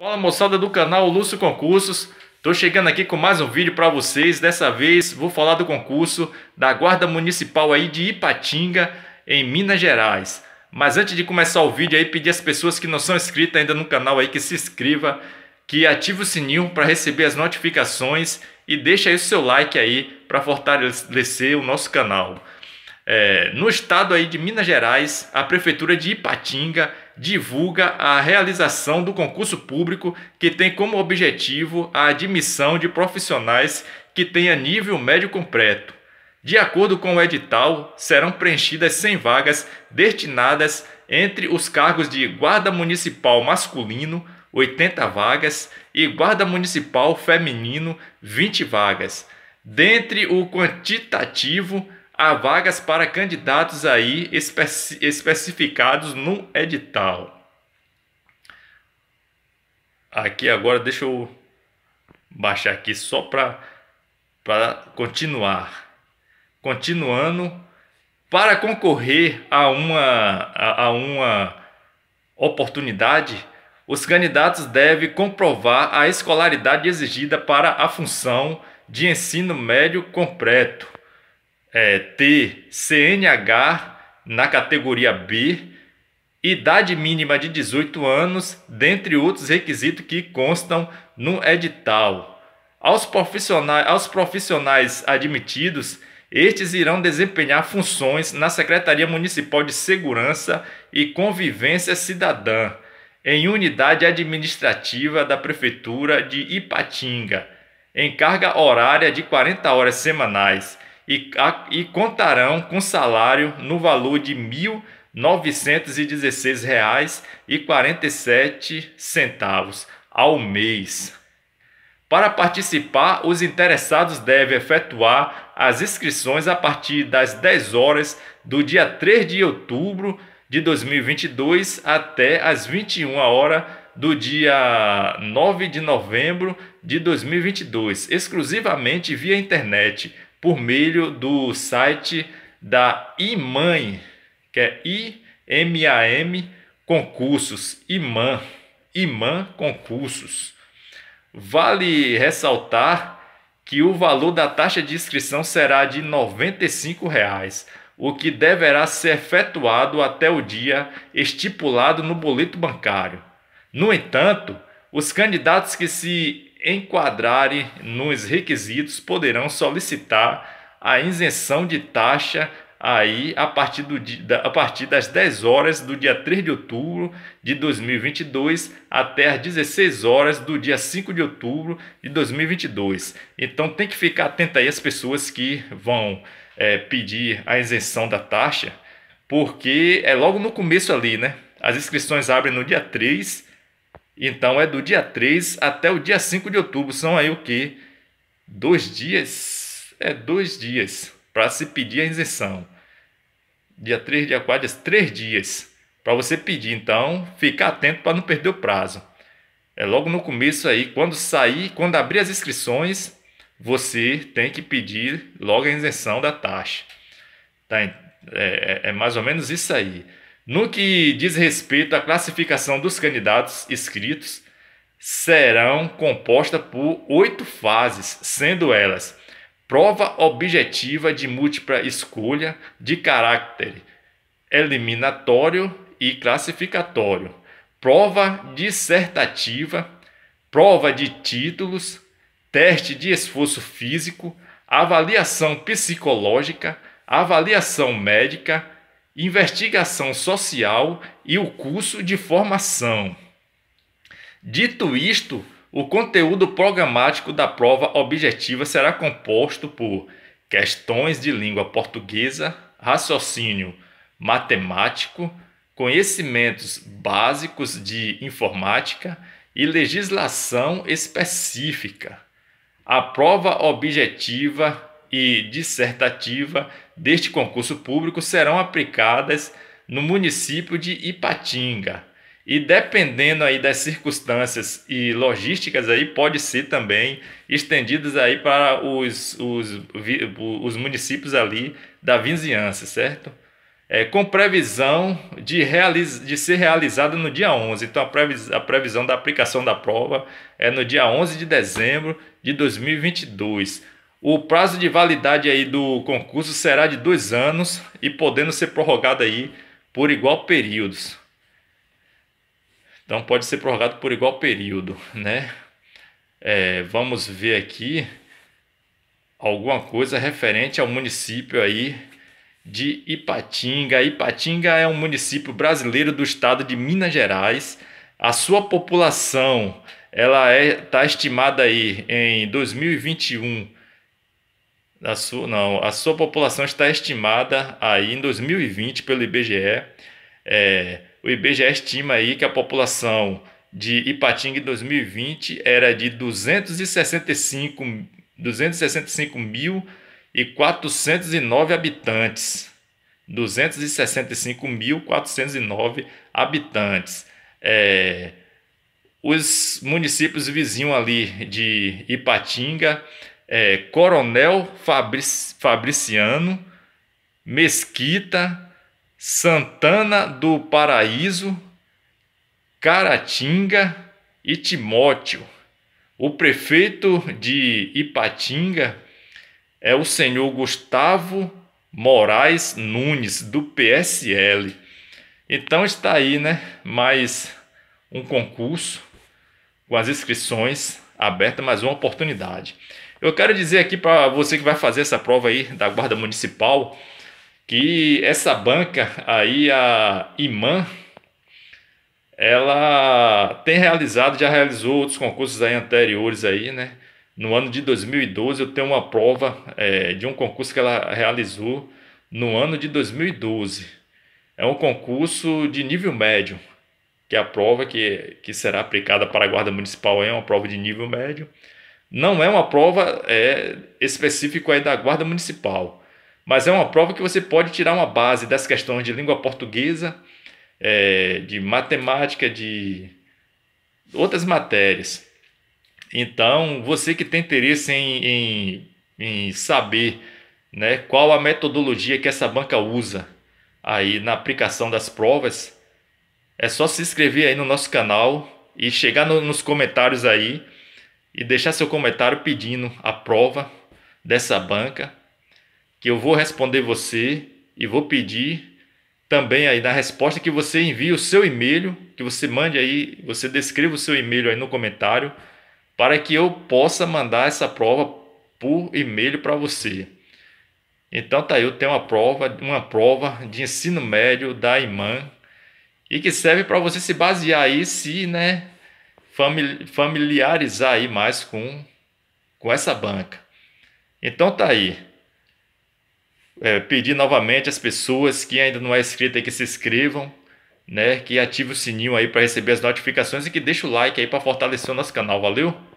Fala moçada do canal Lúcio Concursos, Estou chegando aqui com mais um vídeo para vocês, dessa vez vou falar do concurso da Guarda Municipal aí de Ipatinga, em Minas Gerais. Mas antes de começar o vídeo aí, pedir às pessoas que não são inscritas ainda no canal aí que se inscreva, que ative o sininho para receber as notificações e deixe aí o seu like aí para fortalecer o nosso canal. É, no estado aí de Minas Gerais, a prefeitura de Ipatinga divulga a realização do concurso público que tem como objetivo a admissão de profissionais que tenha nível médio completo. De acordo com o edital, serão preenchidas 100 vagas destinadas entre os cargos de guarda municipal masculino, 80 vagas, e guarda municipal feminino, 20 vagas. Dentre o quantitativo, há vagas para candidatos aí especi especificados no edital. Aqui agora deixa eu baixar aqui só para continuar. Continuando, para concorrer a uma, a, a uma oportunidade, os candidatos devem comprovar a escolaridade exigida para a função de ensino médio completo é, ter CNH na categoria B, idade mínima de 18 anos, dentre outros requisitos que constam no edital. Aos profissionais, aos profissionais admitidos, estes irão desempenhar funções na Secretaria Municipal de Segurança e Convivência Cidadã, em unidade administrativa da Prefeitura de Ipatinga, em carga horária de 40 horas semanais e, a, e contarão com salário no valor de R$ 1.916,47 ao mês. Para participar, os interessados devem efetuar as inscrições a partir das 10 horas do dia 3 de outubro de 2022 até as 21 horas do dia 9 de novembro de 2022, exclusivamente via internet por meio do site da Imam, que é I M A M Concursos, Imam, Imam Concursos. Vale ressaltar que o valor da taxa de inscrição será de R$ 95,00, o que deverá ser efetuado até o dia estipulado no boleto bancário. No entanto, os candidatos que se enquadrarem nos requisitos poderão solicitar a isenção de taxa aí a partir, do, a partir das 10 horas do dia 3 de outubro de 2022 até as 16 horas do dia 5 de outubro de 2022. Então tem que ficar atento aí as pessoas que vão é, pedir a isenção da taxa, porque é logo no começo ali, né? As inscrições abrem no dia 3 então é do dia 3 até o dia 5 de outubro. São aí o que? Dois dias? É dois dias para se pedir a isenção. Dia 3, dia 4, dias, três dias para você pedir. Então, fica atento para não perder o prazo. É logo no começo aí, quando sair, quando abrir as inscrições, você tem que pedir logo a isenção da taxa. Tá? É, é, é mais ou menos isso aí. No que diz respeito à classificação dos candidatos inscritos, serão composta por oito fases, sendo elas prova objetiva de múltipla escolha de caráter eliminatório e classificatório, prova dissertativa, prova de títulos, teste de esforço físico, avaliação psicológica, avaliação médica investigação social e o curso de formação. Dito isto, o conteúdo programático da prova objetiva será composto por questões de língua portuguesa, raciocínio matemático, conhecimentos básicos de informática e legislação específica. A prova objetiva e dissertativa deste concurso público serão aplicadas no município de Ipatinga. E dependendo aí das circunstâncias e logísticas aí, pode ser também estendidas aí para os, os, os municípios ali da vizinhança, certo? É, com previsão de, realiz, de ser realizada no dia 11. Então, a, previs, a previsão da aplicação da prova é no dia 11 de dezembro de 2022. O prazo de validade aí do concurso será de dois anos e podendo ser prorrogado aí por igual períodos. Então pode ser prorrogado por igual período, né? É, vamos ver aqui alguma coisa referente ao município aí de Ipatinga. Ipatinga é um município brasileiro do estado de Minas Gerais. A sua população ela está é, tá estimada aí em 2021 a sua, não, a sua população está estimada aí em 2020 pelo IBGE. É, o IBGE estima aí que a população de Ipatinga em 2020 era de 265, 265 mil e 409 habitantes. 265.409 habitantes. É, os municípios vizinhos ali de Ipatinga é, Coronel Fabric, Fabriciano, Mesquita, Santana do Paraíso, Caratinga e Timóteo. O prefeito de Ipatinga é o senhor Gustavo Moraes Nunes, do PSL. Então está aí, né? Mais um concurso com as inscrições abertas, mais uma oportunidade. Eu quero dizer aqui para você que vai fazer essa prova aí da Guarda Municipal que essa banca aí, a Iman, ela tem realizado, já realizou outros concursos aí anteriores aí, né? No ano de 2012 eu tenho uma prova é, de um concurso que ela realizou no ano de 2012. É um concurso de nível médio, que é a prova que, que será aplicada para a Guarda Municipal é uma prova de nível médio. Não é uma prova é, específica aí da Guarda Municipal, mas é uma prova que você pode tirar uma base das questões de língua portuguesa, é, de matemática, de outras matérias. Então, você que tem interesse em, em, em saber né, qual a metodologia que essa banca usa aí na aplicação das provas, é só se inscrever aí no nosso canal e chegar no, nos comentários aí e deixar seu comentário pedindo a prova dessa banca, que eu vou responder você e vou pedir também aí na resposta que você envie o seu e-mail, que você mande aí, você descreva o seu e-mail aí no comentário, para que eu possa mandar essa prova por e-mail para você. Então tá aí, eu tenho uma prova, uma prova de ensino médio da IMAN e que serve para você se basear aí se, né, familiarizar aí mais com, com essa banca. Então tá aí. É, pedir novamente às pessoas que ainda não é inscrita que se inscrevam, né, que ative o sininho aí para receber as notificações e que deixe o like aí para fortalecer o nosso canal. Valeu?